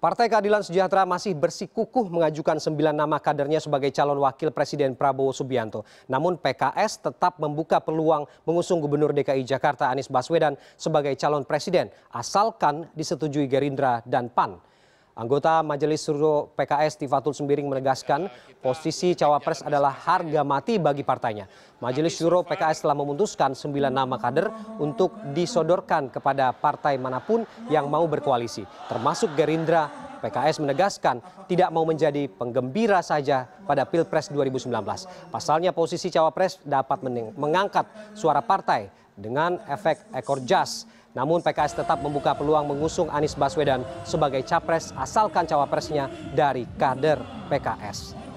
Partai Keadilan Sejahtera masih bersikukuh mengajukan sembilan nama kadernya sebagai calon wakil Presiden Prabowo Subianto. Namun PKS tetap membuka peluang mengusung Gubernur DKI Jakarta Anies Baswedan sebagai calon presiden, asalkan disetujui Gerindra dan PAN. Anggota Majelis Suro PKS Tifatul Sembiring menegaskan ya, posisi cawapres adalah harga mati bagi partainya. Majelis Suro PKS telah memutuskan sembilan nama kader untuk disodorkan kepada partai manapun yang mau berkoalisi, termasuk Gerindra. PKS menegaskan tidak mau menjadi penggembira saja pada Pilpres 2019. Pasalnya posisi cawapres dapat mengangkat suara partai dengan efek ekor jas namun PKS tetap membuka peluang mengusung Anies Baswedan sebagai capres asalkan cawapresnya dari kader PKS.